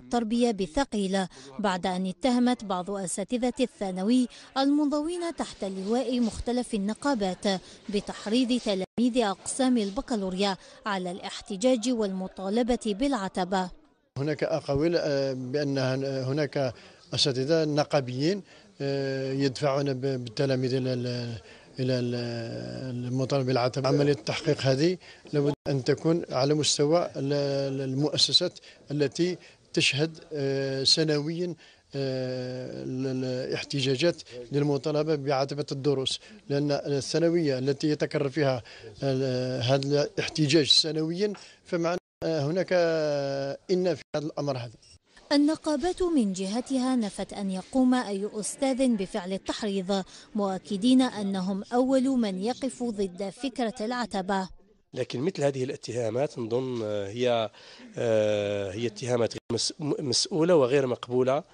التربية بثقيلة بعد أن اتهمت بعض أساتذة الثانوي المنضوين تحت لواء مختلف النقابات بتحريض تلاميذ أقسام البكالوريا على الاحتجاج والمطالبة بالعتبة هناك أقاويل آه، بأن هناك أساتذة نقابيين آه، يدفعون بالتلاميذ الى المطالبه بالعتبه عمليه التحقيق هذه لابد ان تكون على مستوى المؤسسات التي تشهد آه، سنويا آه، الاحتجاجات للمطالبة بعتبة الدروس لأن الثانوية التي يتكرر فيها هذا الاحتجاج سنويا فمعنى هناك آه، إن في هذا الأمر هذا النقابات من جهتها نفت أن يقوم أي أستاذ بفعل التحريض مؤكدين أنهم أول من يقف ضد فكرة العتبة لكن مثل هذه الاتهامات نظن آه، هي آه، هي اتهامات مسؤوله وغير مقبوله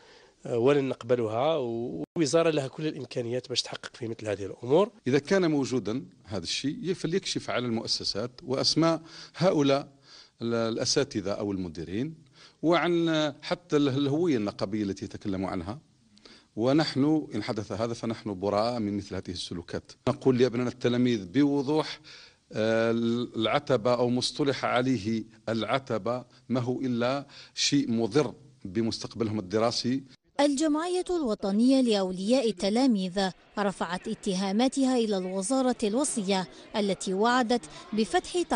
آه، ولن نقبلها والوزاره لها كل الامكانيات باش تحقق في مثل هذه الامور. اذا كان موجودا هذا الشيء فليكشف على المؤسسات واسماء هؤلاء الاساتذه او المديرين وعن حتى الهويه النقابيه التي يتكلموا عنها ونحن ان حدث هذا فنحن براء من مثل هذه السلوكات. نقول لابنائنا التلاميذ بوضوح العتبة أو مصطلح عليه العتبة ما هو إلا شيء مضر بمستقبلهم الدراسي الجمعية الوطنية لأولياء التلاميذ رفعت اتهاماتها إلى الوزارة الوصية التي وعدت بفتح